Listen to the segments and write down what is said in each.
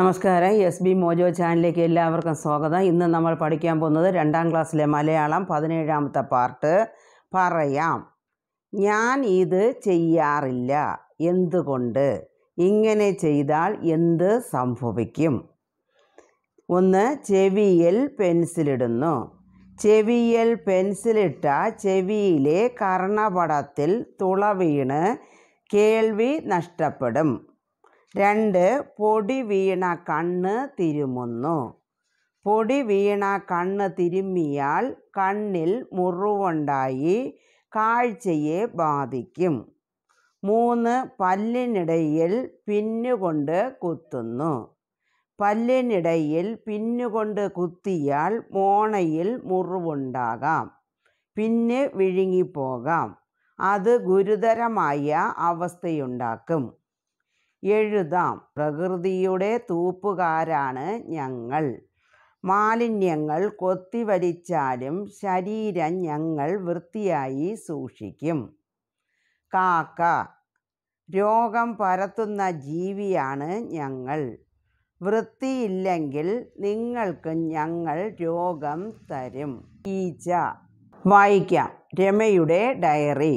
നമസ്കാരം S B mojo ചാനലിലേക്ക് എല്ലാവർക്കും സ്വാഗതം ഇന്ന് നമ്മൾ പഠിക്കാൻ പോകുന്നത് രണ്ടാം ക്ലാസ്സിലെ മലയാളം പതിനേഴാമത്തെ പാർട്ട് പറയാം ഞാൻ ഇത് ചെയ്യാറില്ല എന്തുകൊണ്ട് ഇങ്ങനെ ചെയ്താൽ എന്ത് സംഭവിക്കും ഒന്ന് ചെവിയിൽ പെൻസിലിടുന്നു ചെവിയിൽ പെൻസിലിട്ട ചെവിയിലെ കർണപടത്തിൽ തുള വീണ് കേൾവി നഷ്ടപ്പെടും രണ്ട് പൊടി വീണ കണ്ണ് തിരുമുന്നു പൊടി വീണ കണ്ണ് തിരുമ്മിയാൽ കണ്ണിൽ മുറിവുണ്ടായി കാഴ്ചയെ ബാധിക്കും മൂന്ന് പല്ലിനിടയിൽ പിന്നുകൊണ്ട് കുത്തുന്നു പല്ലിനിടയിൽ പിന്നുകൊണ്ട് കുത്തിയാൽ മോണയിൽ മുറിവുണ്ടാകാം പിന്നെ വിഴുങ്ങിപ്പോകാം അത് ഗുരുതരമായ അവസ്ഥയുണ്ടാക്കും എഴുതാം പ്രകൃതിയുടെ തൂപ്പുകാരാണ് ഞങ്ങൾ മാലിന്യങ്ങൾ കൊത്തിവലിച്ചാലും ശരീരം ഞങ്ങൾ വൃത്തിയായി സൂക്ഷിക്കും കാക്ക രോഗം പരത്തുന്ന ജീവിയാണ് ഞങ്ങൾ വൃത്തിയില്ലെങ്കിൽ നിങ്ങൾക്ക് ഞങ്ങൾ രോഗം തരും ഈച്ച വായിക്കാം രമയുടെ ഡയറി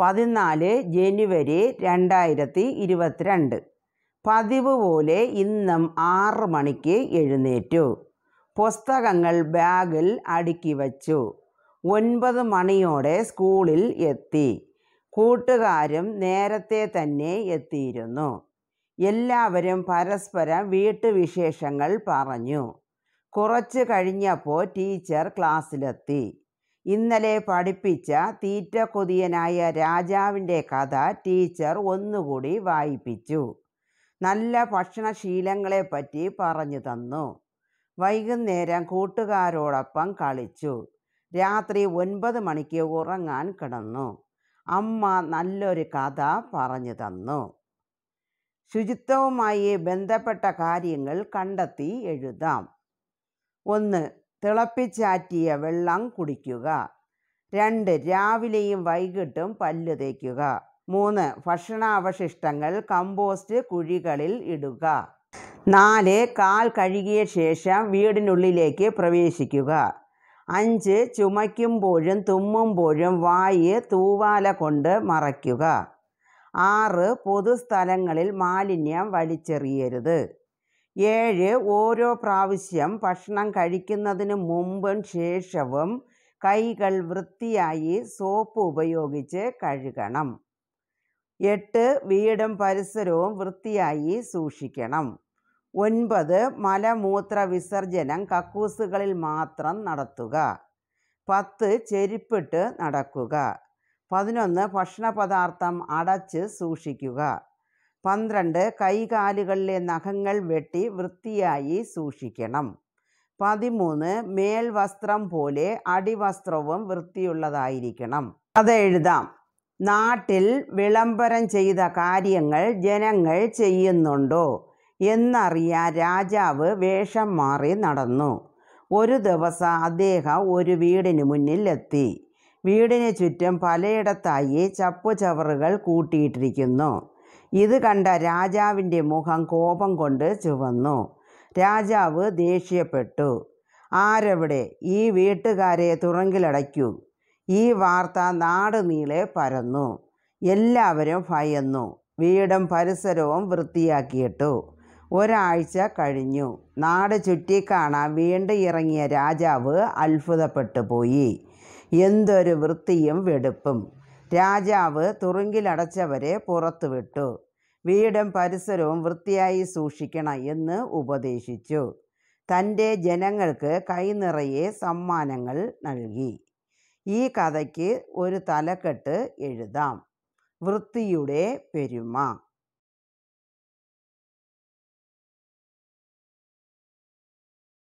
പതിനാല് ജനുവരി രണ്ടായിരത്തി ഇരുപത്തിരണ്ട് പതിവ് പോലെ ഇന്നും ആറ് മണിക്ക് എഴുന്നേറ്റു പുസ്തകങ്ങൾ ബാഗിൽ അടുക്കി വച്ചു ഒൻപത് മണിയോടെ സ്കൂളിൽ എത്തി കൂട്ടുകാരും നേരത്തെ തന്നെ എത്തിയിരുന്നു എല്ലാവരും പരസ്പരം വീട്ടുവിശേഷങ്ങൾ പറഞ്ഞു കുറച്ച് കഴിഞ്ഞപ്പോൾ ടീച്ചർ ക്ലാസ്സിലെത്തി ഇന്നലെ പഠിപ്പിച്ച തീറ്റ കൊതിയനായ രാജാവിൻ്റെ കഥ ടീച്ചർ ഒന്നുകൂടി വായിപ്പിച്ചു നല്ല ഭക്ഷണശീലങ്ങളെപ്പറ്റി പറഞ്ഞു തന്നു വൈകുന്നേരം കൂട്ടുകാരോടൊപ്പം കളിച്ചു രാത്രി ഒൻപത് മണിക്ക് ഉറങ്ങാൻ കിടന്നു അമ്മ നല്ലൊരു കഥ പറഞ്ഞു തന്നു ശുചിത്വവുമായി ബന്ധപ്പെട്ട കാര്യങ്ങൾ കണ്ടെത്തി എഴുതാം ഒന്ന് തിളപ്പിച്ചാറ്റിയ വെള്ളം കുടിക്കുക രണ്ട് രാവിലെയും വൈകിട്ടും പല്ല് തേക്കുക മൂന്ന് ഭക്ഷണാവശിഷ്ടങ്ങൾ കമ്പോസ്റ്റ് കുഴികളിൽ ഇടുക നാല് കാൽ കഴുകിയ ശേഷം വീടിനുള്ളിലേക്ക് പ്രവേശിക്കുക അഞ്ച് ചുമയ്ക്കുമ്പോഴും തുമ്മുമ്പോഴും വായ് തൂവാല കൊണ്ട് മറയ്ക്കുക ആറ് പൊതുസ്ഥലങ്ങളിൽ മാലിന്യം വലിച്ചെറിയരുത് ഏഴ് ഓരോ പ്രാവശ്യം ഭക്ഷണം കഴിക്കുന്നതിന് മുമ്പും ശേഷവും കൈകൾ വൃത്തിയായി സോപ്പ് ഉപയോഗിച്ച് കഴുകണം എട്ട് വീടും പരിസരവും വൃത്തിയായി സൂക്ഷിക്കണം ഒൻപത് മലമൂത്ര വിസർജനം കക്കൂസുകളിൽ മാത്രം നടത്തുക പത്ത് ചെരുപ്പിട്ട് നടക്കുക പതിനൊന്ന് ഭക്ഷണ പദാർത്ഥം അടച്ച് സൂക്ഷിക്കുക പന്ത്രണ്ട് കൈകാലുകളിലെ നഖങ്ങൾ വെട്ടി വൃത്തിയായി സൂക്ഷിക്കണം പതിമൂന്ന് മേൽവസ്ത്രം പോലെ അടിവസ്ത്രവും വൃത്തിയുള്ളതായിരിക്കണം അത് എഴുതാം നാട്ടിൽ വിളംബരം ചെയ്ത കാര്യങ്ങൾ ജനങ്ങൾ ചെയ്യുന്നുണ്ടോ എന്നറിയാൻ രാജാവ് വേഷം മാറി നടന്നു ഒരു ദിവസം അദ്ദേഹം ഒരു വീടിന് മുന്നിൽ എത്തി വീടിന് ചുറ്റും പലയിടത്തായി ചപ്പുചവറുകൾ കൂട്ടിയിട്ടിരിക്കുന്നു ഇത് കണ്ട രാജാവിൻ്റെ മുഖം കോപം കൊണ്ട് ചുവന്നു രാജാവ് ദേഷ്യപ്പെട്ടു ആരവിടെ ഈ വീട്ടുകാരെ തുറങ്കിലടയ്ക്കൂ ഈ വാർത്ത നാട് നീളെ പരന്നു എല്ലാവരും ഭയന്നു വീടും പരിസരവും വൃത്തിയാക്കിയിട്ടു ഒരാഴ്ച കഴിഞ്ഞു നാട് ചുറ്റിക്കാണാൻ വീണ്ടും ഇറങ്ങിയ രാജാവ് അത്ഭുതപ്പെട്ടു പോയി എന്തൊരു വൃത്തിയും വെടുപ്പും രാജാവ് തുറുങ്കിലടച്ചവരെ പുറത്തുവിട്ടു വീടും പരിസരവും വൃത്തിയായി സൂക്ഷിക്കണം എന്ന് ഉപദേശിച്ചു തൻ്റെ ജനങ്ങൾക്ക് കൈനിറയെ സമ്മാനങ്ങൾ നൽകി ഈ കഥയ്ക്ക് ഒരു തലക്കെട്ട് എഴുതാം വൃത്തിയുടെ പെരുമ